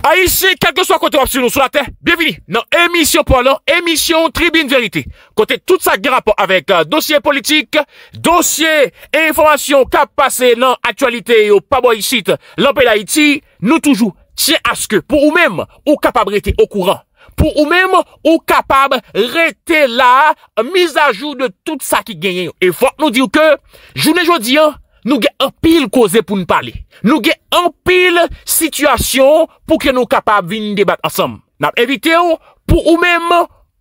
Euh, a isi, kelke so akote wap se nou sou la ten, bienvini nan emisyon pou alan, emisyon Tribune Verite. Kote tout sa grap avèk dosye politik, dosye e informasyon kap pase nan aktualite ou paboyisit l'Ampèl Aïti, nou toujou tse aske pou ou mèm ou kapab rete au kouran, pou ou mèm ou kapab rete la misajou de tout sa ki genyen. E fwa nou di ou ke, jounè jodi an, Nou gen an pil koze pou nou pale. Nou gen an pil situasyon pou ke nou kapab vin debat ansam. Nap evite ou pou ou mem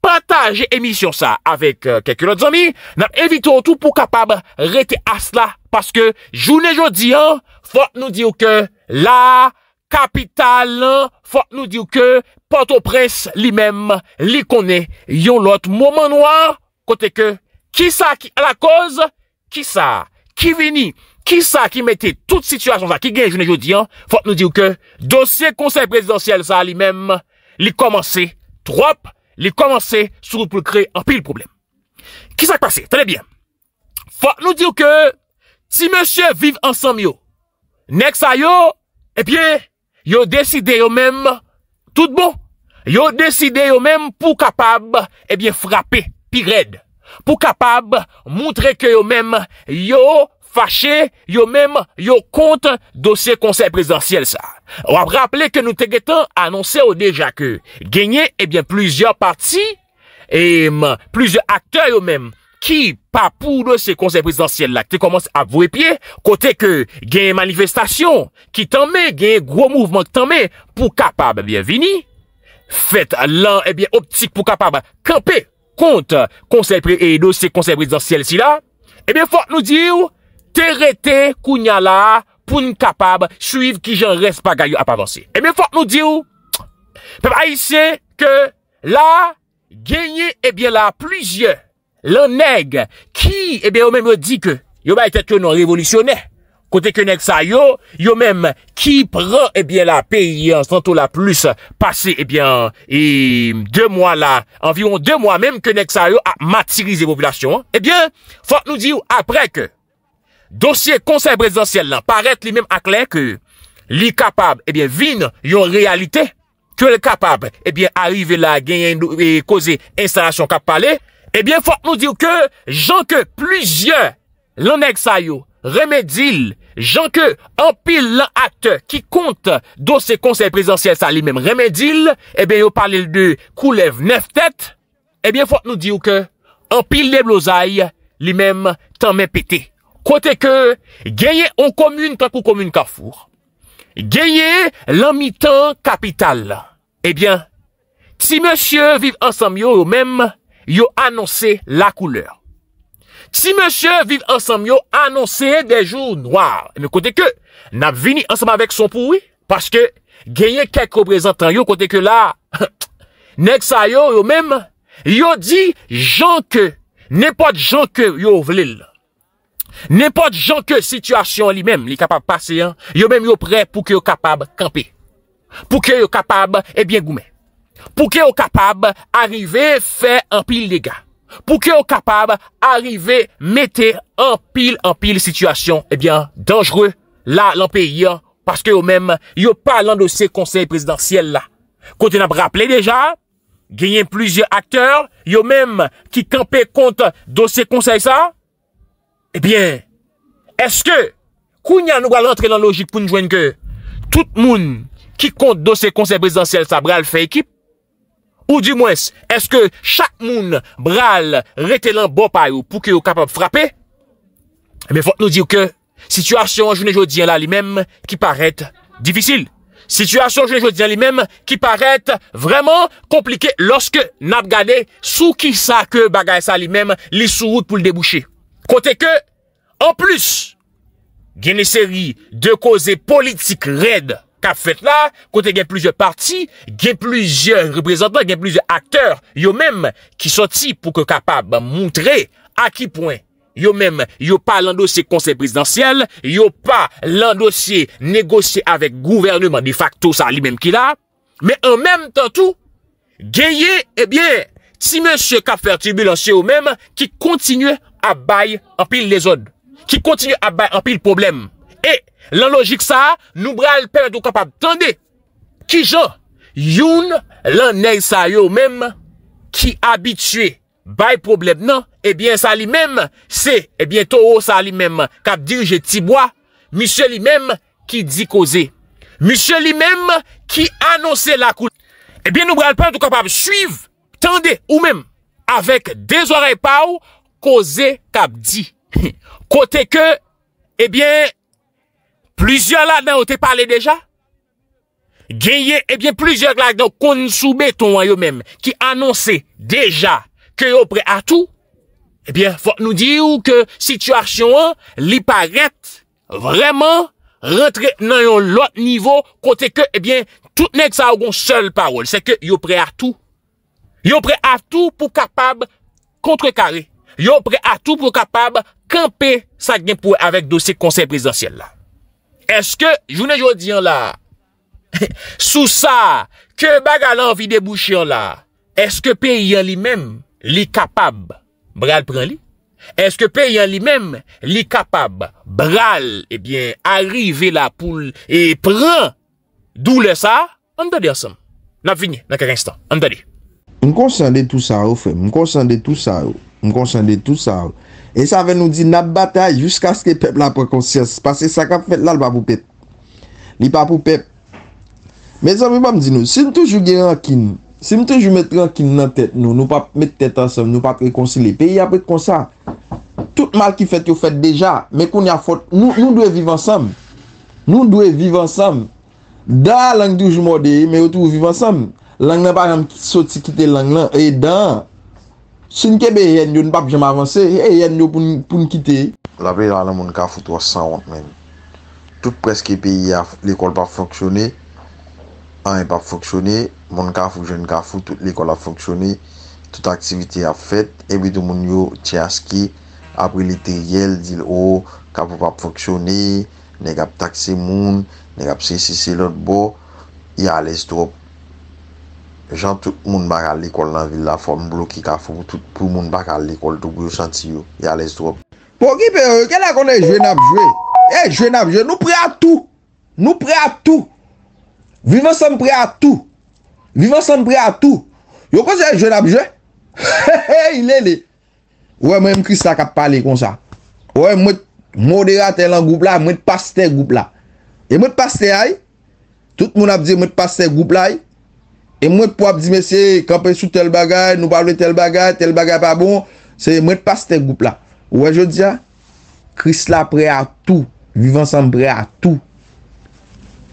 pataje emisyon sa avek euh, keke lot zami. Nap evite ou tout pou kapab rete asla. Paske joun e jodi an, fok nou di ou ke la kapital an, fok nou di ou ke pato pres li mem li kone yon lot mouman wak kote ke ki sa la koz, ki sa, ki vini. Ki sa ki mette tout situasyon sa ki gen joun e joudian, fòk nou diw ke dosye konsey presidansyel sa li mem, li komanse trop, li komanse sou pou kre an pil problem. Ki sa kpase? Trèlè bien. Fòk nou diw ke, si monsye viv ansam yo, nek sa yo, e pye yo deside yo mem, tout bon. Yo deside yo mem pou kapab, e pye frape, pi red. Pou kapab, mountre ke yo mem, yo, fache yo mèm yo kont dosye konser prezidentiel sa. Wap rappele ke nou teketan anonsè ou deja ke genye ebyen eh plouzyor pati e plouzyor akter yo mèm ki pa pou dosye konser prezidentiel la. Te komanse ap vwepye kote ke genye manifestasyon ki tanme genye gwo mouvman tanme pou kapab, ebyen vini, fet lan ebyen eh optik pou kapab kampe kont konser prezidentiel si la. Ebyen eh fote nou diyo, terete kounya la pou n kapab suiv ki jan res pa gayo ap avansi. Emen, fote nou di ou, pep aise ke la genye ebyen la pluzyon, lan neg, ki ebyen ou men me di ke yo ba ete ke nou revolisyonè, kote ke neg sa yo, yo men ki pran ebyen la peyans anto la plus pase ebyen e deux mwa la, anviron deux mwa men ke neg sa yo a matirize vopilasyon. Ebyen, fote nou di ou, apre ke dosye konsey prezidentiyel nan, paret li men aklen ke li kapab, ebyen, eh vin yon realite, ke li kapab, ebyen, eh arive la genyen nou, e eh, koze instalasyon kap pale, ebyen, fote nou di ou ke, jan ke pluzyen lanek sa yo, remedil, jan ke anpil lan akte ki kont dosye konsey prezidentiyel sa li men, remedil, ebyen, yo pale de koulev nef tete, ebyen, fote nou di ou ke, anpil le blozay, li men tan men pete, Kote ke, genye an komune kakou komune Kafour. Genye l'an mitan kapital. Ebyen, eh ti monsye viv ansam yo yo mem, yo anonsen la kouleur. Ti monsye viv ansam yo, anonsen de joun noyar. Eh kote ke, nan vini ansam avek son poui. Paske, genye kakou prezantan yo kote ke la, nek sa yo yo mem, yo di janke. Ne pat janke yo vlel. Nèpote jan ke situasyon li mèm li kapab pase, yo mèm yo pre pou ke yo kapab kampe. Pou ke yo kapab, ebyen eh goumen. Pou ke yo kapab, arrive, fè anpil lega. Pou ke yo kapab, arrive, mette anpil anpil situasyon. Ebyen, eh denjre, la lanpe yon, paske yo mèm, yo pa lan dosye konsey presidansyel la. Kote na braple deja, genyen plizye akteur, yo mèm ki kampe kont dosye konsey sa. Yo mèm, yo mèm, yo mèm, yo mèm, yo mèm, yo mèm, yo mèm, yo mèm, yo mèm, yo mèm, yo mèm, yo mèm, yo m Ebyen, eh eske kounya nou wale antre lan logik pou nou jwenke tout moun ki kont dosè konsep bris dansel sa bral fè ekip? Ou di mwens, eske chak moun bral rete lan bopay ou pou ki ou kapap frapè? Ebyen, eh fote nou diw ke, situasyon jounè joudiyan la li menm ki paret diffisil. Situasyon jounè joudiyan li menm ki paret vreman komplike loske nap gade sou ki sa ke bagay sa li menm li souout pou l'debouchè. Kote ke, en plus, gen neseri de koze politik red kap fet la, kote gen plujer parti, gen plujer reprezentant, gen plujer akter, yo menm ki soti pou ke kapab moutre, a ki poen, yo menm yo pa lan dosye konsey presidansyel, yo pa lan dosye negosye avek gouvernement de facto sa li menm ki la, me en menm tan tou, gen ye, e eh bie, ti menm se kap fer tribulansye ou menm ki kontinu anpou ap bay anpil le zon. Ki kontinu ap bay anpil problem. E, lan logik sa, nou bral per do kapab. Tande, ki jan youn lan ney sa yo mem, ki abitue bay problem. Nan, ebyen eh sa li mem, se ebyen eh toho sa li mem, kap dirje tibwa, misye li mem ki di koze. Misye li mem, ki anonse la kou. Ebyen eh nou bral per do kapab. Suiv, tande, ou mem, avek de zware pa ou, koze kap di kote ke, ebyen plizye la dan ou te pale deja genye, ebyen plizye la dan ou konsube ton wanyo mem ki anonse deja ke yo pre a tou ebyen, fok nou di ou ke situasyon an, li paret vreman rentre nan yon lot nivo, kote ke ebyen, tout nek sa ou gon sol parol se ke yo pre a tou yo pre a tou pou kapab kontre kare Yon pre atou pou kapab kanpe sa genpou avèk dosik konsey presidansyen la. Eske, jounen joun diyan la, sou sa, ke baga lan vi debouchyan la, eske pe yon li mem li kapab, bral pran li? Eske pe yon li mem li kapab, bral, ebyen, arive la pou e pran dou le sa? An dade ansam. Nap vini, nakek instant. An dade. M kon san de tou sa ou fèm. M kon san de tou sa ou. M konsen de tout sa ou. E sa ven nou di na batay jouskas ke pep la prekonsyans. Pase sa kap fet la l papou pet. Li papou pep. Me zan pou pa m bon, di nou. Si m toujou ge rankin. Si m toujou met rankin nan tet nou. Nou pa met tet ansan. Nou pa prekonsyans. Pe y apet konsan. Tout mal ki fet yo fet deja. Me kon ya fot. Nou dwe viv ansan. Nou dwe viv ansan. Da lang toujou m ode. Me yo toujou viv ansan. Lang nan par an. Soti kite lang nan. E dan. Sin kebe yen yon pap jema avanse, e yen yon pou nkite. La pe yon anan moun ka foute wak san wak men. Tout preske pe yon, l'ekol pa foksyone, an yon e pa foksyone, moun ka foute, jen ka foute, tout l'ekol pa foksyone, tout aktivite yon ap fete, evitou moun yon che aski, apri l'iteriel, dil o, ka foute pa foksyone, ne gap takse moun, ne gap sesise lout bo, yon ales drop. Jan tout moun bak a l'ekol nan vila fòm blokik a fòm. Tout pou moun bak a l'ekol. Tou bè yon chanti yon. Yalè strop. Po ki pe, ken la konè jwen apjwe? E jwen apjwe, e, nou pre a tout. Nou pre a tout. Vivan san pre a tout. Vivan san pre a tout. Yo kon se jwen apjwe? He he, ilè lè. Ouè mè mkri sak ap pale kon sa. Ouè mwè moderatè lan goup la, mwè mpaste goup la. E mwè mpaste a yon. Tout moun apjwe mwè mpaste goup la yon. E mwet pou ap di mese, kapen sou tel bagay, nou parle tel bagay, tel bagay pa bon, se mwet pas te goup la. Ouwe jodi ya, kris la pre a tou, vivan san pre a tou.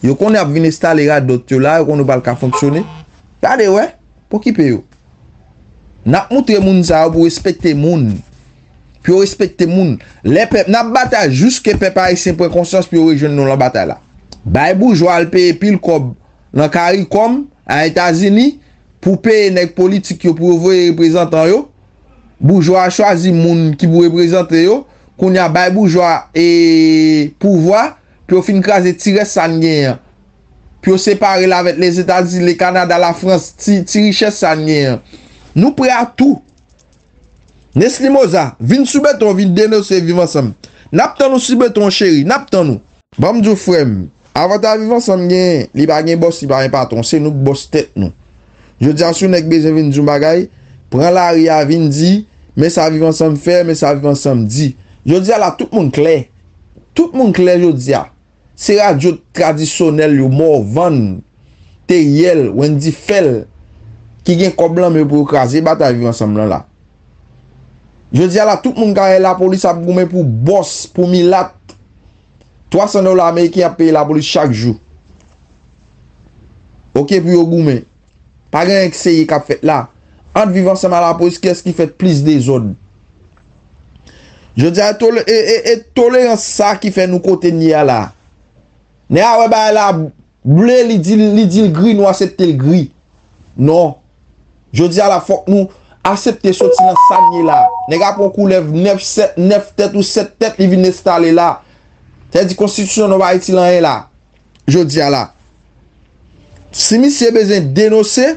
Yo kon ap vini stale yadot yo la, yo kon nou bal ka fonksyone, kade we, pou ki pe yo. Na mwotre moun za ou pou respekte moun, pou respekte moun. Le pep, nan bata, jous ke pep ay se pre konsyons pou yo rejen nou la bata la. Baye bou jwa alpeye pil kob, nan kari kom, An Etazini, pou peye nek politik yo pou vwe reprezentan yo, bourgeois chwazi moun ki vwe reprezentan yo, koun ya baye bourgeois e pouvwa, pou yo fin kaze ti res san nye. Pyo separe la vet les Etazis, le Kanada, la Frans, ti riches san nye. Nou prea tou. Nesli moza, vin soubeton, vin dene ou se vivan sam. Nap tan nou soubeton cheri, nap tan nou. Bamdou frem. Avante avivansan gen li bagen bost li bagen paton. Se nou bostet nou. Yo di an sou nek bezen vin zumbagay. Pren la ria vin di. Mese avivansan fe, mese avivansan di. Yo di ala tout moun kler. Tout moun kler yo di ya. Se radio tradisyonel yo mou van. Teriyel, wendi fel. Ki gen koblan me pou krasi. Bat avivansan moun la. Yo di ala tout moun kare la polis ap gomen pou bost. Pou milat. Wase nou la mey ki ap peye la polis chak jou. Ok, pi yo goume. Pa gen ek seye kap fet la. An vivan seman la polis, kes ki fet plis de zon. Je di a tole, e tole yon sa ki fe nou kote nye la. Ne a wabay la, ble li di li di l gri nou asepte l gri. Non. Je di a la fok nou, asepte soti lan sa nye la. Ne ga pokou lev nef set, nef tet ou set tet li vin estale la. Lè di konstitusyon nou ba iti lan en la. Jodi ala. Si misye bezè denose,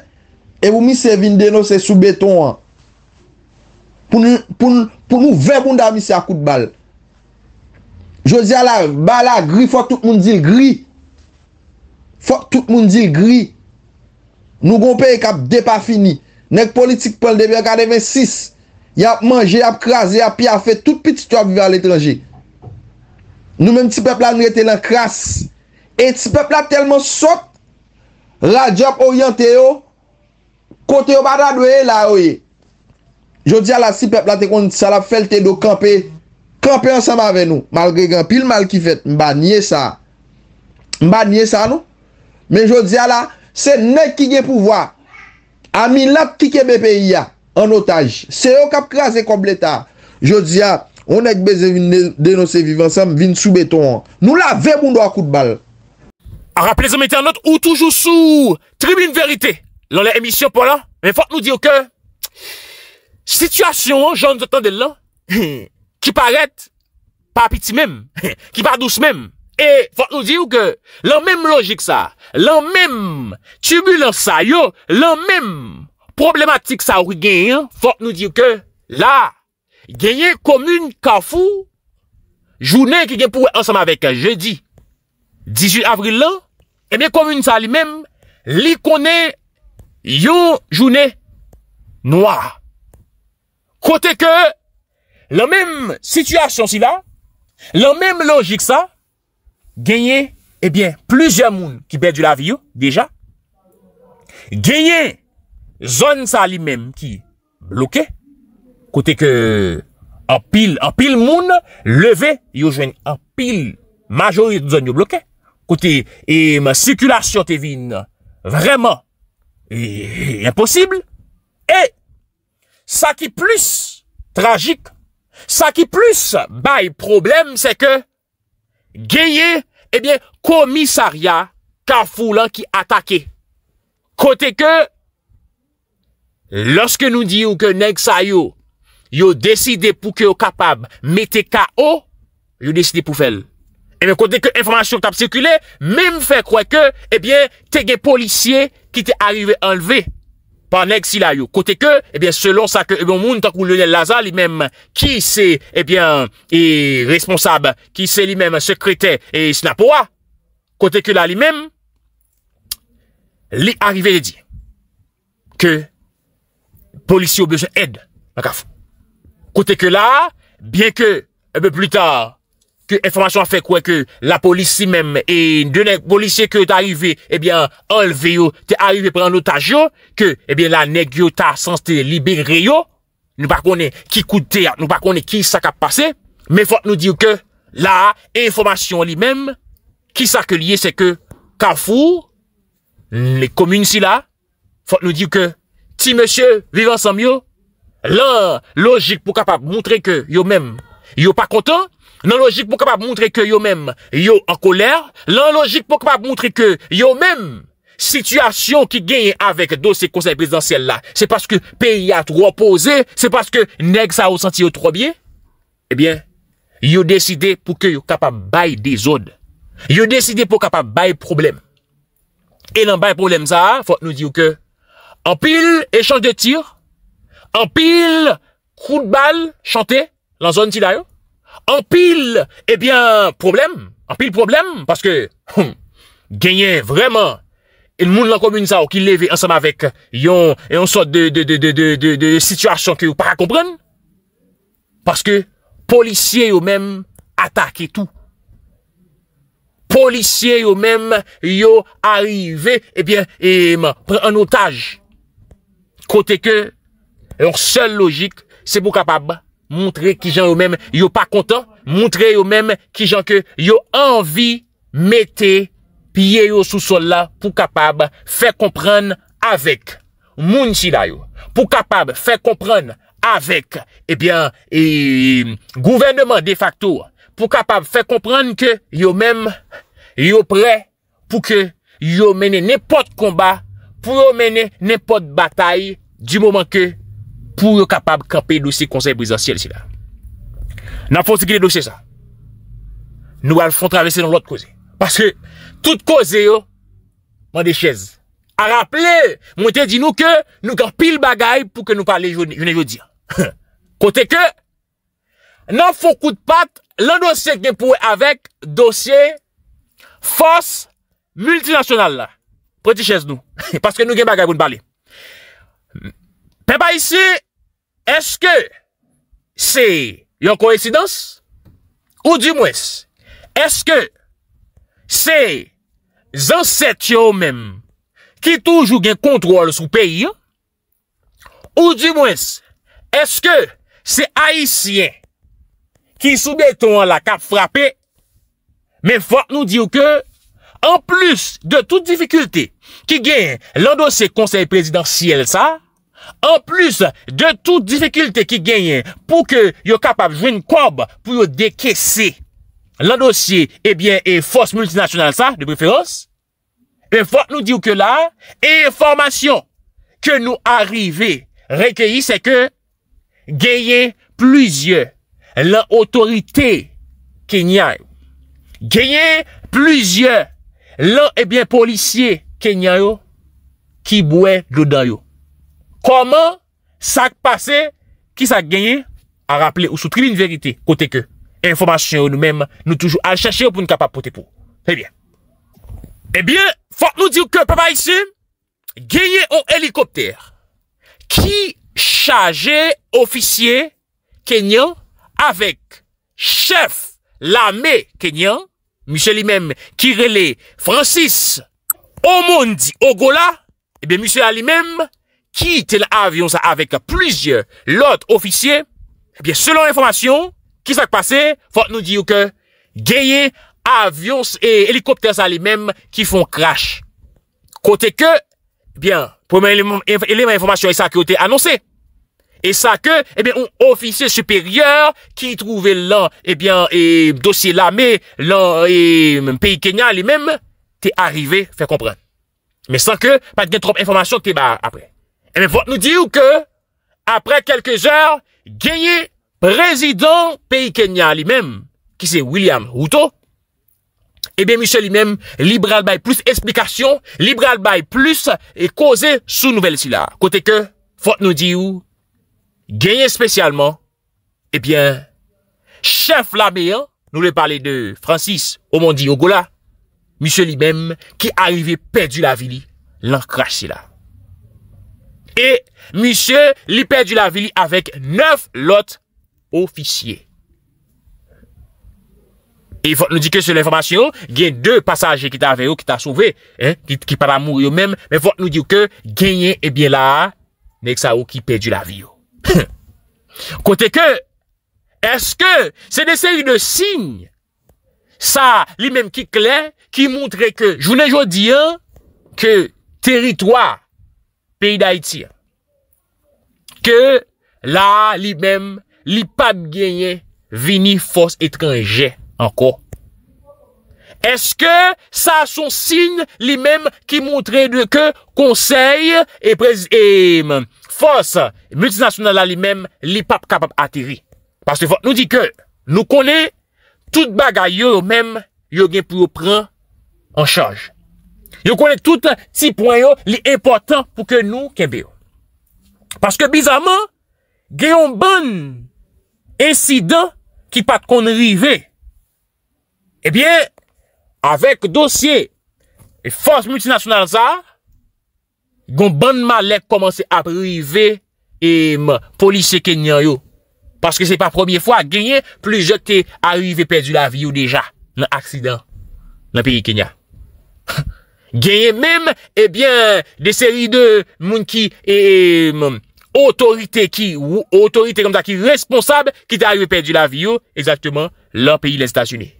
e wou misye vin denose sou beton an. Poun nou veboun da misye akout bal. Jodi ala, bal a gri, fòk tout moun dil gri. Fòk tout moun dil gri. Nou goun peye kap depa fini. Nèk politik pon l'debi an ka devin sis. Ya ap manje, ya ap krasi, ya ap pi afe, tout pitit yo ap vive al etranje. Nou menm ti pep la nou ete lan kras. Eti pep la telman sot. La diop oryante yo. Kote yo badan we la we. Non? Je di ala si pep la te kon sa la felte do kampe. Kampe ansama ve nou. Mal gregan pil mal ki fet. Mba nye sa. Mba nye sa nou. Men je di ala. Se nek ki gen pouvoa. Ami la ki kebe pe ya. An otaj. Se yo kap kras e komple ta. Je di ala. On ek beze vin denose vivansam vin soubeton an. Nou la ve moun do akout bal. A rappelez an meten an not ou toujou sou Tribune Verite. Lan la emisyon pou lan. Men fok nou diyo ke Situasyon an, joun zotan del lan Ki paret Papiti mem. Ki pare dous mem. E fok nou diyo ke Lan mem logik sa. Lan mem Tubule ansay yo. Lan mem Problematik sa wigan an. Fok nou diyo ke La genye komoun kafou jounen ki gen pou ansem avèk euh, je di 18 avril lan, e mè komoun sa li mèm li konè yo jounen noa kote ke la mèm situasyon si la eh la mèm logik sa genye, e bèm, plüzyon moun ki bè du la vi yo, deja genye zon sa li mèm ki loke Kote ke apil moun leve yo jwen apil majou yon blokè. Kote e mwen sikulasyon te vin vreman. E, e posibl. E, sa ki plus tragik. Sa ki plus bay problem se ke geye ebyen komisarya kafou lan ki atake. Kote ke loske nou diyo ke nèk sa yo Yo deside pou ke yo kapab Mete ka o Yo deside pou fel Ebe eh kote ke informasyon tap sikule Mem fe kwe ke Ebe eh tege policye Ki te arrive enleve Panek si la yo Kote ke Ebe eh selon sa ke Ebe moun Tankou Lionel Laza Li mem Ki se Ebe E responsab Ki se li mem Sekrete E snapowa Kote ke la li mem Li arrive de di Ke Polisye obye se ed Maka fou Pote ke la, bien ke ebe plus ta, ke informasyon a fe kwen ke la polisi mem, e de nek polisiye ke ta yive, ebyen eh anleve yo, te yive pren notaj yo, ke ebyen eh la neg yo ta sanste libe re yo, nou pa kone ki koute ya, nou pa kone ki sak ap pase, me fote nou diyo ke la informasyon li mem, ki sak liye se ke kafou, le komine si la, fote nou diyo ke ti monsye vivan sanmyo, lan logik pou kapap mwontre ke yo mem yo pa kontan, nan logik pou kapap mwontre ke yo mem yo an koler, lan logik pou kapap mwontre ke yo mem sitwasyon ki genye avek dosi konsep présidentsel la, se paske peyi a tro apose, se paske neg sa ou senti yo tro bie, ebyen, eh yo deside pou ke yo kapap bay de zon. Yo deside pou kapap bay problem. E nan bay problem sa, fote nou diyo ke, an pil, echange de tir, An pil kout bal chante lan zon ti la yo. An pil, ebyen, problem. An pil problem, paske genye vreman el moun lan komoun sa ou ki leve ansama vek yon sort de situasyon ki ou para kompran. Paske policye yo men atake tou. Polisye yo men yo arrive ebyen eh pre an otaj. Kote ke... se logik se pou kapab mountre ki jan yo mèm yo pa kontan mountre yo mèm ki jan ke yo anvi mette piye yo sou sol la pou kapab fè kompran avèk moun si la yo pou kapab fè kompran avèk ebyan eh gouvennman de facto pou kapab fè kompran ke yo mèm yo prè pou ke yo mène nepot komba pou yo mène nepot batay di mouman ke pou yo kapab kapi dosye konsey bizansiyel si la. Nan fonsi ki de dosye sa. Nou al fons travese nan lot koze. Paske, tout koze yo, man de chez. A rappele, mwen te di nou ke, nou kapi l bagay pou ke nou pale jounen jouni. Kote ke, nan fons kou de pat, lan dosye gen pou avek, dosye, fons, multinasyonal la. Peti chez nou. Paske nou gen bagay pou n'bale. Pe pa isi, Eske se yon koesidans? Ou di mwes, eske se zan set yo menm ki toujou gen kontrol sou peyi? Ou di mwes, eske se haisyen ki soubeton la kap frape? Men fwa nou diyo ke, an plus de tout dificulte ki gen lando se konsey presidansiyel sa, en plus de tout difficulté ki genyen pou ke yon kapap jwen kouab pou yon dekesse lan dosye, ebyen eh e fos multinasyonal sa, de préféros e fote nou di ou ke la e informasyon ke nou arrive, rekeye se ke genyen pluzyen lan otorite kenyay genyen pluzyen lan eh ebyen polisye kenyay yo ki bouè loudan yo Koman sa k'pase, ki sa k'genye, a rappele ou soutrine verite kote ke informasyon ou nou mèm nou toujou a chache ou pou nou kapapote pou. Ebyen, eh fote nou diw ke papa isi, genye ou helikopter, ki chaje ofisye Kenyan, avek chef l'ame Kenyan, msè li mèm Kirele Francis Omondi Ogola, ebyen eh msè a li mèm ki te la avyon sa avek plisye lot ofisye, ebyen, eh selon informasyon, ki sa kpase, fote nou di yo ke, geye avyon e elikopter sa li mem ki fon krashe. Kote ke, ebyen, eh pou men eleman informasyon e sa ki ou te anonse, e eh sa ke, ebyen, ou ofisye superyor ki trove lan, ebyen, dosye la me, lan, peyi Kenya li mem, te arive fe komprene. Me san ke, pat gen trope informasyon, te ba apre. Eh fote nou di ou ke, apre kelke zèr, genye prezidant peyi Kenya li mèm, ki se William Houto, e eh bè mè mè mèm, liberal bay plus esplikasyon, liberal bay plus, e koze sou nouvel si la. Kote ke, fote nou di ou, genye spesyalman, eh e bè mè mè mèm, chef l'ABIAN, nou le pale de Francis Omondi Ogola, mè mè mè mèm, ki arive pey du la vili, l'encrache si la. E, misye, li perdi la vili avèk 9 lot ofisye. E, vot nou di ke sou l'informasyon, genye 2 pasajè ki ta veyo, ki ta souve, ki para mou yo mèm, men vot nou di ke genye, e eh bie la, mèk sa ou ki perdi la vio. Kote ke, eske, se dese yon signe, sa li mèm ki klen, ki moutre ke, jounen joun di an, ke teritwa, peyi d'Haïti, ke la li mèm li pap genye vini fòs etrengè anko. Eske sa son sin li mèm ki montre de ke konsey e, e fòs multinasyonal la li mèm li pap kapap atiri. Pas te fòs nou di ke nou konè tout bagay yo mèm yo gen pou yo pran an chanj. Yo konen tout ti poen yo li important pou ke nou kebe yo. Paske bizaman, genyon bon insidan ki pat kon rive. Ebyen, avek dosye e fos multinasyonal za, genyon bon malek komanse ap rive e m polise kenyan yo. Paske se pa promye fwa genyen, pli jote a rive pedu la vi yo deja nan aksidan nan piye kenyan. Genye menm, ebyen, de seri de moun ki, e, e moun, otorite ki, ou otorite kom da ki responsab, ki da yu pe di la vi yo, exaktman, lan peyi le Stasyunie.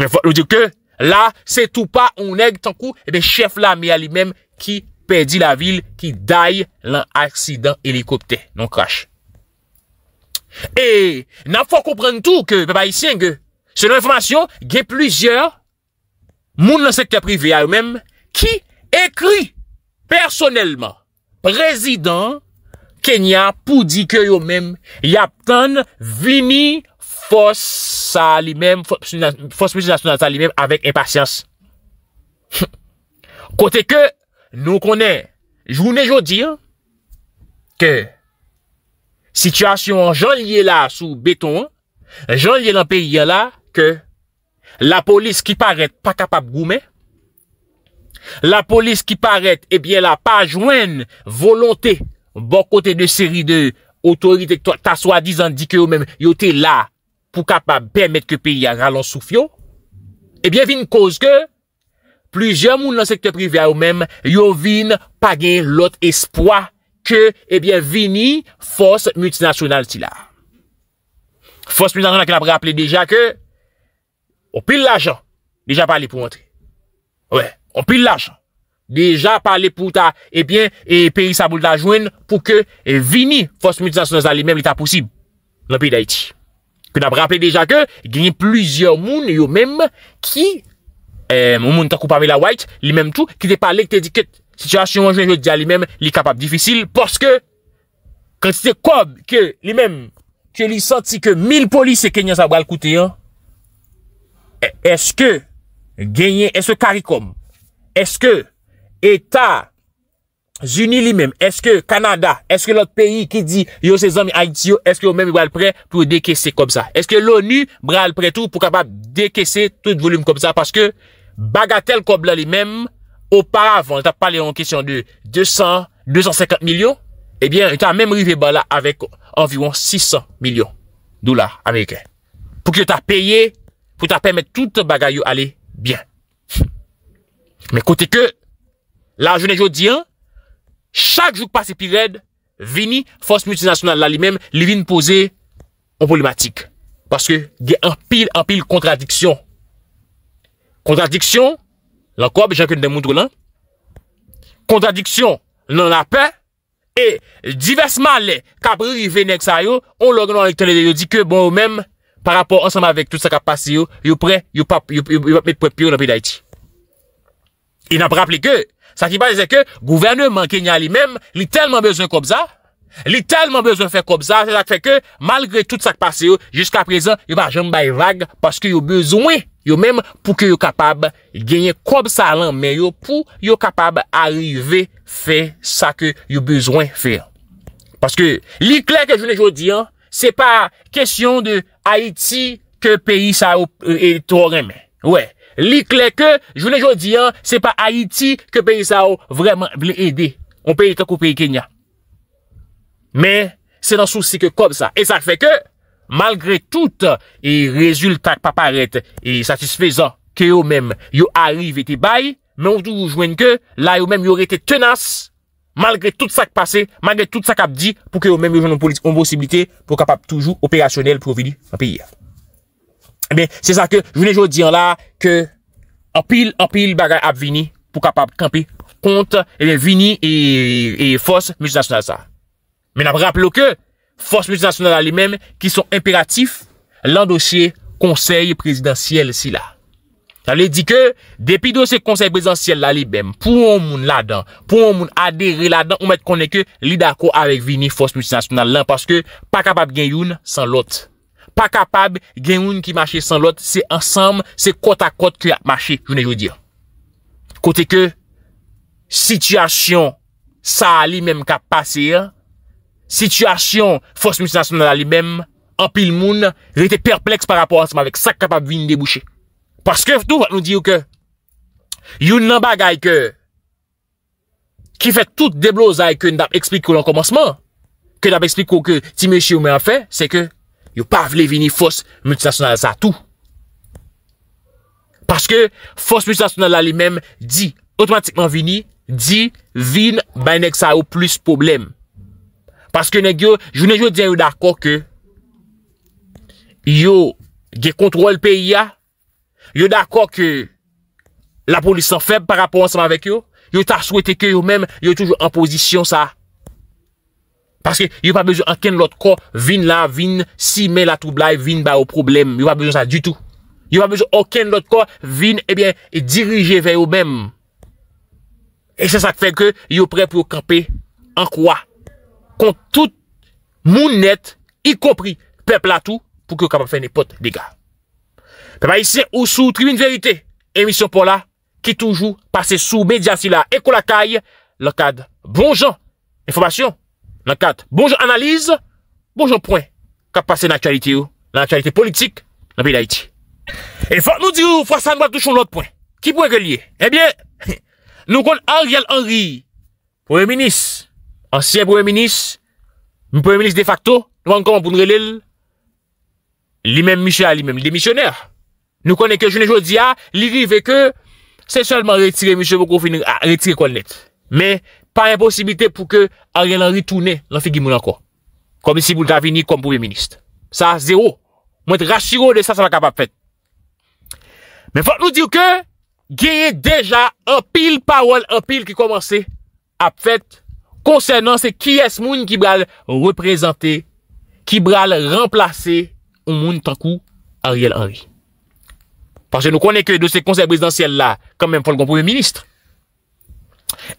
E fò, nou dik ke, la, se tou pa, ou neg, tan kou, ebyen, chef la, me ali menm, ki pe di la vil, ki da yu lan aksidan helikopte, non kash. E, nan fò komprenn tou, ke, pe pa yi syen, ge, se nou informasyon, ge plizyeur, moun nan sekte privi a yo mem, ki ekri, personelman, prezident Kenya, pou di ke yo mem, yap tan vimi fos sa li mem, fos misi nasyonal sa li mem, avek impasyans. Kote ke nou konen, jounen jo dir, ke, sityasyon jan liye la sou beton, jan liye lan peyi ya la, ke, la polis ki paret pa kapap goumen, la polis ki paret, e eh bie la pa jwen, volonte, bon kote de seri de, otorite, ta swa dizan di ke yo men, yo te la, pou kapap, bèmèt ke peyi a ralonsou fyo, e eh bie vin kouz ke, plujan moun nan sektor privya yo men, yo vin, pa gen lot espoi, ke, e eh bie vini, fos multinasyonal ti la. Fos multinasyonal ki la pre aple deja ke, O pil la jan Deja pale pou montre O pil la jan Deja pale pou ta E bien E eh, peyi sa boul ta jwen Pou ke E eh, vini Fos milisasyon Sa li men Li ta posib Nan pi da iti Kou na prape deja ke Gweni plizyon moun Yo men Ki E moun takou Pamela White Li men tou Ki te pale Kou te di ke Sityasyon Jwen jwen Li men Li kapab Difisil Poske Kou te te kob Ke li men Ke li santi Ke mil polis E kenyan sa bral koute Yon eske genyen, eske karikom, eske Eta Zuni li mem, eske Kanada, eske lot peyi ki di yo se zami Haitio, eske yo mem bral pre pou dekesse kom sa. Eske l'ONU bral pre tou pou kapab dekesse tout volume kom sa. Paske bagatel kob la li mem, oparavan, ta pale yon kesyon de 200, 250 milyon, ebyen, yon ta mem rive bala avèk avèk environ 600 milyon dolar Amerike. Pou ki yo ta peye pou ta pèmè tout bagay yo alè byan. Mè kote ke, la jounè jò diyan, chak jòk pasè pi vèd, vini fòs multinationale la li mèm, li vin pose an polematik. Paske, ge an pil an pil kontradiksyon. Kontradiksyon, lankò, bejèkèn de moun droulan, kontradiksyon nan apè, e diversman lè, kabri vè nèk sa yo, on lòk nan rektèlè de yò dike, bon ou mèm, Par rapport ansem avèk tout sa kapasy yo, yo pre, yo pa, yo pa met pre pyo nan pi d'Aiti. Yon apre aplike, sa ki ba zè ke, gouvernement Kenya li mèm, li telman bezwen kobza, li telman bezwen fè kobza, se la fè ke, malgré tout sa kapasy yo, jiska prezen, yo pa jenm bay vag, paske yo bezwen, yo mèm pou ke yo kapab genye kobza lan, men yo pou yo kapab arive fè sa ke yo bezwen fè. Paske, li kler ke jounè jounè diyan, Se pa kesyon de Haiti, ke peyi sa ou eto e, reme. Ouè, li kle ke, jounen joun di an, se pa Haiti, ke peyi sa ou vreman ble ede. Ou peyi tako peyi Kenya. Men, se nan sou si ke kom sa. E sa fe ke, malgre tout, e rezultat paparet, e satisfesan, ke yo menm, yo arrive te bayi, men ou tou jou jwen ke, la yo menm yo rete tenas, Malgré tout sa k ap pase, malgré tout sa k ap di, pou ke ou mèm yojoun ou politik ou mwosibilite pou kapap toujou operasyonel pou ou vini an piye. Eh Mè, se sa ke, jounen joun diyan la, ke, an pil, an pil bagay ap vini pou kapap kampi kont eh vini e fos mutilasyonel sa. Mè nan prè ap lò ke, fos mutilasyonel li mèm ki son imperatif lan dosye konsey presidansyel si la. Sa li di ke, depi do se konsey bezansiyel la li bem, pou moun ladan, pou moun adere ladan, ou met konen ke li dako avek vini fos multinasyonal lan, paske pa kapab gen yon san lot. Pa kapab gen yon ki mache san lot, se ansam, se kote a kote ki a mache, jounen joun dir. Kote ke, sityasyon sa li menm ka pase, sityasyon fos multinasyonal la li bem, an pil moun, rete perpleks par rapport anseman avek sa kapab vini debuche. Paske tout vat nou di yo ke yon nan bagay ke ki fet tout deblozay ke nou dap eksplik kou lan komonsman ke nou dap eksplik kou ke ti mèche yon mè an fè se ke yon pa vle vini fos multilasyonal sa tou. Paske fos multilasyonal la li mèm di otomatikman vini, di vin bè nek sa yo plus problem. Paske nou yo, jounen yo di an yo dakò ke yo ge kontrol peyi ya Yo d'akor ke la polis san feb Par rapport anseman vek yo Yo ta souwete ke yo men Yo toujou anposisyon sa Paske yo pa bezou anken lot ko Vin la, vin si men la toubla Vin ba ou problem Yo pa bezou sa du tou Yo pa bezou anken lot ko Vin e bien dirije ve yo men E se sa ke feke yo pre pou yo kapi Ankwa Kon tout moun net Ykopri pepl la tou Pou ke yo kapi fe ne pot dega Pe pa isi ou sou Tribune Verite, emisyon pou la, ki toujou pase sou Mediasila e Kolakay, lakad bonjou, informasyon, lakad bonjou analize, bonjou pwen, kap pase naktualite ou, naktualite politik, lakad bilayti. E fwa nou di ou fwa sa nou a touchoun lout pwen, ki pwen ke liye? Ebyen, eh nou kon Argyal Henry, poumen minis, ansyen poumen minis, poumen minis de facto, nou ankom anpoun relil, li men miche a li men, li demisyonèr. Nou konen ke jounen jodi a, li rive ke se solman retire, misè mou kon finir a retire kon net. Me, pa yon posibite pou ke Ariel Henry toune la figi moun anko. Komisi moun ta vini kom pou yon minist. Sa, zero. Mwen te rachiro de sa sa va kap ap fet. Me, fote nou dir ke, genye deja an pil parol, an pil ki komanse ap fet konsen nan se ki es moun ki bral reprezenté, ki bral remplase ou moun tan kou Ariel Henry. Parce que nous connait que de ces conseils présidentiels là... Quand même font le grand premier ministre.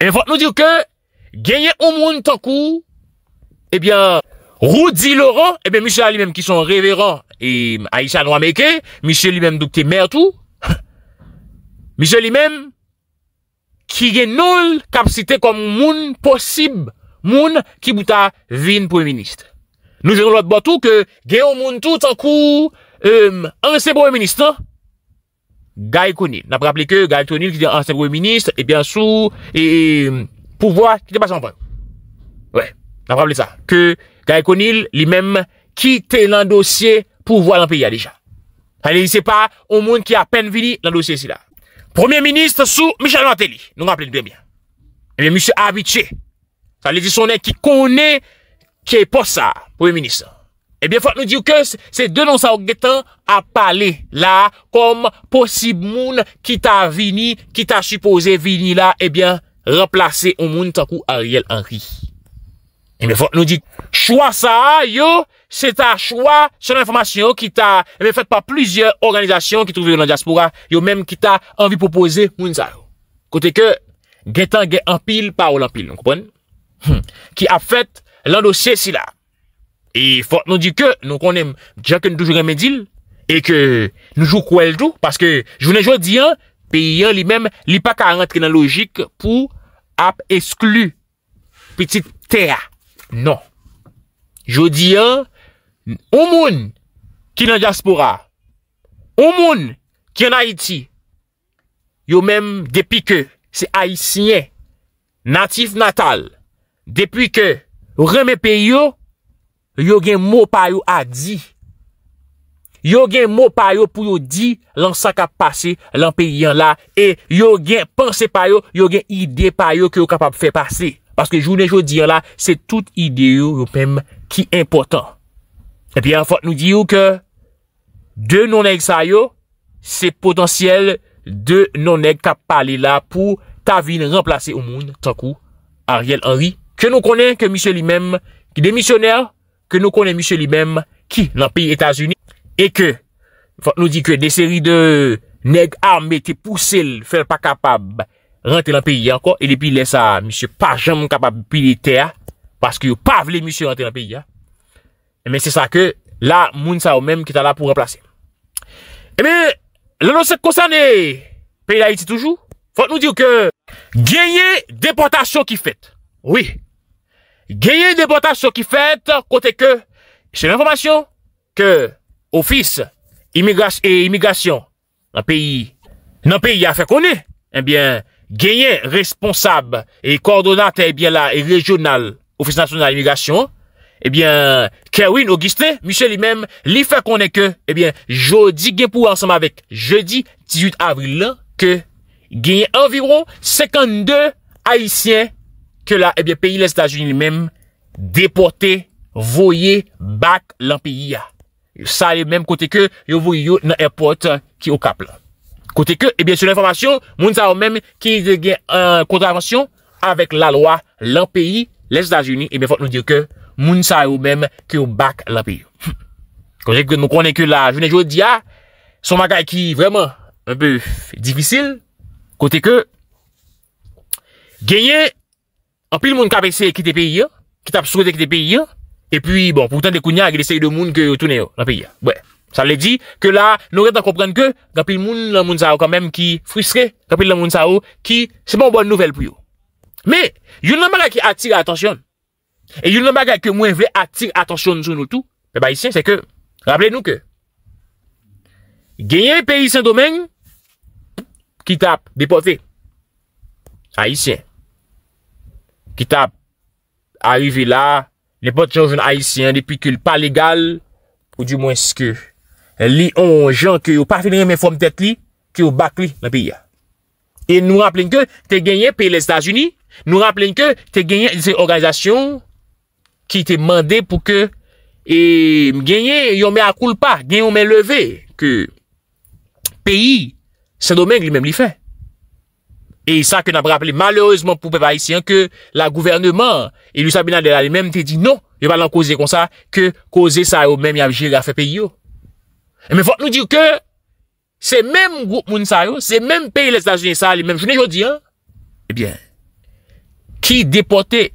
Et il faut nous dire que... Gagnez au monde tant coup... Eh bien... Roudi Laurent... Eh bien Michel lui-même qui sont révérent... Et Aïcha Nwameke... Michel lui-même d'octet Mertou... Michel lui-même... Qui gagne nul capacité comme au monde possible... Monde qui bouta vienne premier ministre. Nous gagnez au monde tant coup... En recevant le premier ministre... Gaye Konil, n'ap rappele ke Gaye Konil ki di ansep wè Ministre, ebyen sou, e pouvoi, ki di pasan wè, wè, n'ap rappele sa, ke Gaye Konil li mèm kite lan dosye pouvoi lan piya deja, sa li se pa ou moun ki apen vini lan dosye si la Premier Ministre sou Michel Nwanteli, nou rappele dwenbyen, ebyen M. Abidje, sa li se sonen ki kone ki e posa Premier Ministre Ebyen eh fote nou diyo ke se denon sa ou getan ap pale la kom posib moun ki ta vini, ki ta supose vini la, ebyen, eh replase ou moun takou Ariel Henry. Ebyen eh fote nou diyo, chwa sa yo, se ta chwa, se nan informasyon yo ki ta, ebe fete pa plizye organizasyon ki truvi yo nan diaspora, yo menm ki ta anvi popoze moun sa ou. Kote ke, getan ge anpil pa ou l'anpil, non koupon? Ki hmm. ap fete lan dosye si la. E fote nou di ke nou konen dija ke nou toujou gen Medil e ke nou jou kouel tou paske jounen joun diyan pe yon li mem li pa ka rentre nan logik pou ap esklu petite ter. Non. Joun diyan ou moun ki nan diaspora ou moun ki nan Haiti yo men depi ke se Haitien natif natal depi ke reme pe yon Yo gen mou pa yo a di. Yo gen mou pa yo pou yo di lan sa ka pase lan pe yon la e yo gen pense pa yo, yo gen ide pa yo ki yo kapap fe pase. Paske jounen joun diyon la, se tout ide yo yo pem ki important. Epi an fote nou di yo ke de non-eg sa yo, se potansyel de non-eg ka pale la pou ta vin remplase ou moun tan kou Ariel Henry ke nou konen ke misyon li mem ki de misyoner ke nou konen msye li menm ki nan peyi Etasuni, e ke, fote nou di ke de seri de neg ame te pouse l, fel pa kapab rente lan peyi anko, e depi lè sa msye pa jam kapab pili te a, paske yo pa vle msye rente lan peyi a, e men se sa ke la moun sa ou menm ki ta la pou remplase. E men, lè lò se kosan e peyi la eti toujou, fote nou di yo ke genye deportasyon ki fète, wè, genyen depotasyon ki fèt kote ke, se l'informasyon ke ofis emigrasyon nan peyi a fè konè, enbyen, eh genyen responsab e kordonat e bien la regional ofis nasyonal emigrasyon, enbyen, kèwin o gistè, misè li mèm, li fè konè ke, enbyen, jodi genpou ansèm avèk, jodi 18 avril ke, genyen enviro 52 haisyen ke la, ebyen, eh peyi l'Estats-Unis mèm depote, voye, bak l'an peyi ya. Sa e mèm kote ke yo voye yo nan airport ki yo kapl. Kote ke, ebyen, eh sou l'informasyon, moun sa ou mèm ki de gen kontravensyon euh, avèk la lwa l'an peyi l'Estats-Unis, ebyen, eh fòt nou dire ke moun sa ou mèm ki yo bak l'an peyi. Kote ke nou konen ke la jounen joudi ya, son magay ki vèman, un peu, difisil, kote ke, genye Gapil moun kabe se ekite peyi ya. Kitap sote ekite peyi ya. E pi bon, pou tante kounya agi de se yi de moun ke yo toune yo la peyi ya. Sa le di ke la, nou reta komprende ke gapil moun la moun sa yo kanmem ki fristre. Gapil la moun sa yo ki se bon bon nouvel pou yo. Me, yon nanbaga ki atire atensyon. E yon nanbaga ke mwen vle atire atensyon sou nou tou. E ba isye, se ke, rappele nou ke genye peyi sa domen kitap depote a isye. Ki ta arive la, ne pot chanjoun haisyen depi ki l pa legal, ou di mwens ki li on jan ki ou pa finen men fom tet li, ki ou bak li la peyi ya. E nou rappelen ke te genyen peyi le Stasiuni, nou rappelen ke te genyen se organizasyon ki te mande pou ke, e genyen yon men akoul pa, genyen yon men leve, ki peyi se domen li men li fey. E sa ke nan ap rappele, malerouzman pou pe vaissiyan, ke la gouvernement, ilou sa binade la, li menm te di, non, yo palan kouze kon sa, ke kouze sa yo menm ya jirafen pe yo. E men fote nou di ke, se menm goup moun sa yo, se menm pe le stasyon sa yo, li menm, jounen jodi, e bien, ki depote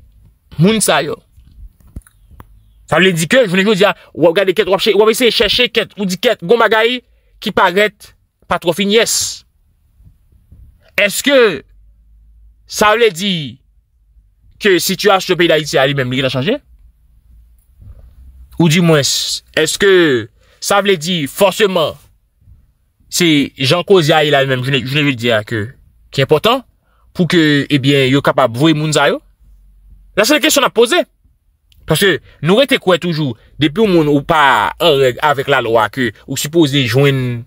moun sa yo, sa li di ke, jounen ah, jodi, wap gade ket, wap chè, wap chè chè chè ket, wou di ket, goun magay, ki paret patrofi nyesse. Eske sa vle di ke situasyon pe la iti a li menm li gen a chanje? Ou di mwen eske sa vle di forceman se janko zi a li menm, june vil di a ke ki important pou ke ebyen eh yo kapab vwe moun zayo? La se le kesyon a pose. Paske nou rete kwen toujou depi moun ou pa avik la loa ke ou supose jwen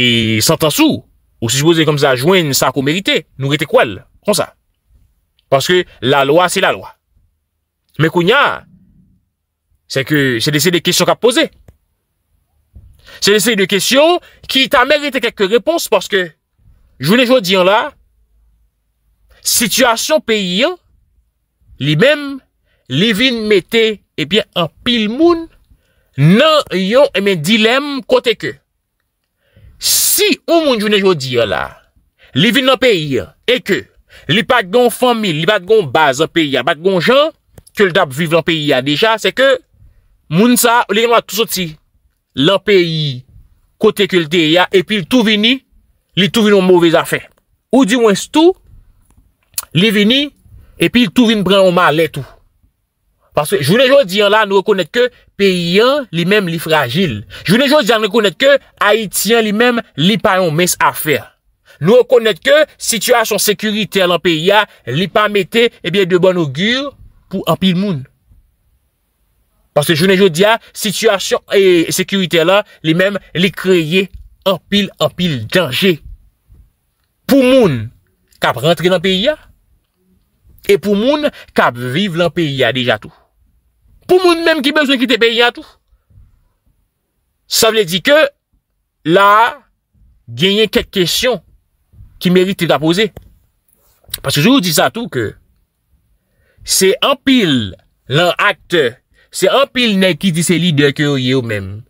e 100 ansou ou? Ou se soubouze kom sa jwenn sa kou merite, nou rete kou el, kon sa. Paske la loa, se la loa. Me kou nyan, se ke se dese de kesyon ka pose. Se dese de kesyon ki ta merite kekke repons paske, jwenn e jwenn diyon la, sitwasyon pe yon, li eh men, li vin mette, epi an pil moun, nan yon eme dilem kote kek. Si ou moun jwene jwo di yo la, li vin nan peyi e ke, li pat gon fami, li pat gon baz nan peyi a, pat gon jan, ke l da pou viv nan peyi a deja, se ke moun sa, li genwa tou soti, lan peyi kote ke l de ya, e pi l tou vini, li tou vini mouvez a fe. Ou di mwen stou, li vini, e pi l tou vini brey mou mal letou. Paske jounen joun diyan la nou rekonnet ke peyen li men li fragil. Jounen joun diyan nou rekonnet ke Haitien li men li pa yon mes afer. Nou rekonnet ke situasyon sekurite lan peyen li pa mette ebyen eh de bon augur pou an pil moun. Paske jounen joun diyan situasyon eh, sekurite la li men li kreye an pil an pil djanje. Pou moun kap rentre lan peyen. E pou moun kap vive lan peyen deja tou. pou moun menm ki bezwen ki te peyi an tou. Sa vle di ke, la, genyen ket kestyon, ki merite te apose. Paske toujou di sa tou ke, se an pil, lan akte, se an pil nan ki di se lider ke yo menm,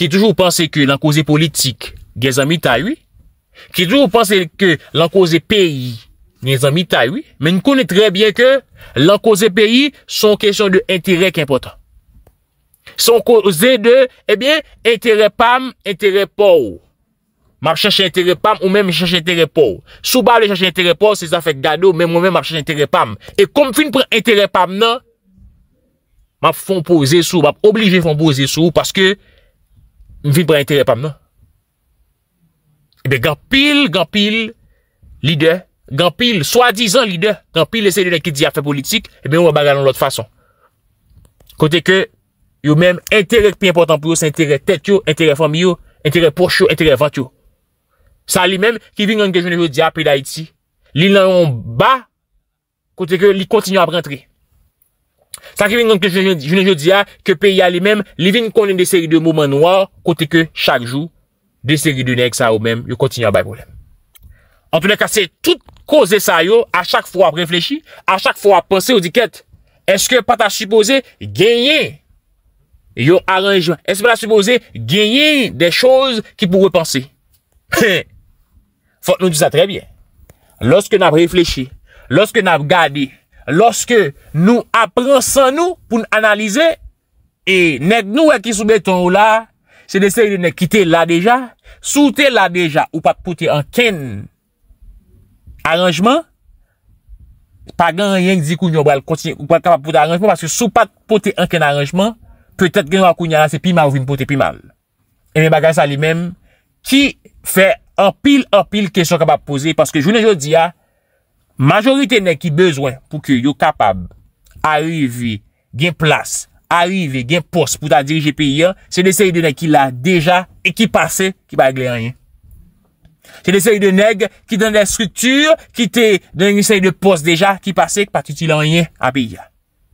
ki toujou panse ke lan koze politik, ge zanmi ta yi, ki toujou panse ke lan koze peyi, Ne zan mi tay, oui. Men kone tre bien ke, lankoze peyi, son kesyon de entere kè impotant. Son kose de, ebyen, eh entere pam, entere pou. Map chache entere pam, ou men me chache entere pou. Sou ba le chache entere pou, se zafek gado, men mou men map chache entere pam. E kon m fin pre entere pam nan, map fon pou zesou, map oblije fon pou zesou, paske, m fin pre entere pam nan. Ebyen, eh gampil, gampil, lidey, Gan pil, swadi zan li de, gan pil le sèri de nekidia fe politik, e ben wè baga nan lot fason. Kote ke, yo men, enterek pi important pou yo, s'enterek tet yo, enterek fam yo, enterek poch yo, enterek vant yo. Sa li men, ki vin gen kè jounen jodi a, pe da iti, li nan yon ba, kote ke, li kontinyon ap rentre. Sa ki vin gen kè jounen jodi a, ke pe ya li men, li vin konen de sèri de mouman noa, kote ke, chak jou, de sèri de nek sa ou men, yo kontinyon ap bag wole Koze sa yo, a chak fwa preflechi, a chak fwa pense ou di ket, eske pata supose genye yo aranjman, eske pata supose genye de chose ki pouwe pense. Fote nou di sa trebyen. Lorske nou ap reflechi, lorske nou ap gade, lorske nou apronsan nou pou nou analize, e net nou e ki soubeton ou la, se desayi de ne kite la deja, soute la deja ou pat pote anken anken. Aranjman, pa gen reyen di kou nyon bo al kontine, ou kwa te kapap pou de aranjman, paske sou pat pote anken aranjman, pwetet gen wakou nyon anse pi mal ou vin pote pi mal. E men bagay sa li men, ki fe anpil anpil kesyon kapap pose, paske jounen joun di ya, majoryte nen ki bezwen pou ki yo kapab arivi gen plas, arivi gen pos pou ta dirije pi yan, se de seri de nen ki la deja, e ki pase, ki pa gley reyen. Te de sey de neg ki den de struktur Ki te den yon sey de pos deja Ki pasek pati ti lan yon api ya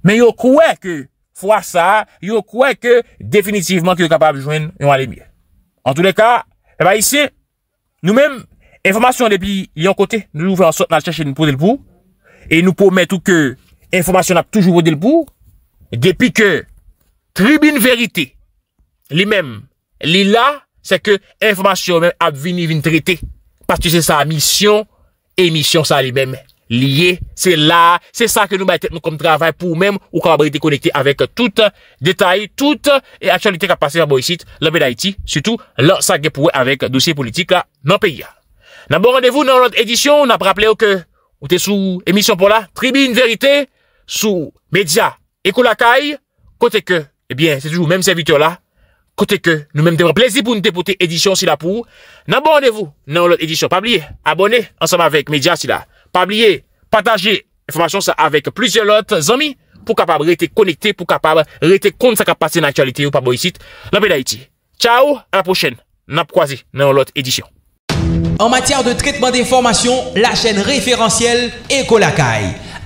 Men yo kouè ke fwa sa Yo kouè ke definitivman Ki yo kapab jwen yon alemye En tout de ka, eba isi Nou men, informasyon depi yon kote Nou nou ve ansot nan chèche nou pou del pou E nou pou met ou ke Informasyon ap toujou pou del pou Depi ke Tribune verite Li men, li la La Se ke informasyon men ap vini vini trite Pastu se sa misyon E misyon sa li men liye Se la, se sa ke nou ma etek nou kom travay Pou men ou ka wabri dekonekte Avek tout detay, tout E aksyonite kap pase yon bo yisit Lopè la iti, sütou la sa ke pou Avek dosye politik la nan peyi Nan bon randevou nan lote edisyon Nan pa rappele ou ke ou te sou emisyon pou la Tribi yon verite sou media Ekou lakay Kote ke, ebyen, eh se toujou men se vitio la Côté que nous-mêmes devons plaisir pour nous déposer édition si là pour. N'abonnez-vous dans l'autre édition. Pas oublier, abonnez ensemble avec Médias si là. Pas oublier, partagez information ça avec plusieurs autres amis pour capable rester connecté, pour capable rester compte ça qui passé dans l'actualité ou pas bon ici, la d'Haïti. Ciao, à la prochaine. N'a croisé dans l'autre édition. En matière de traitement d'information la chaîne référentielle Ecolacaille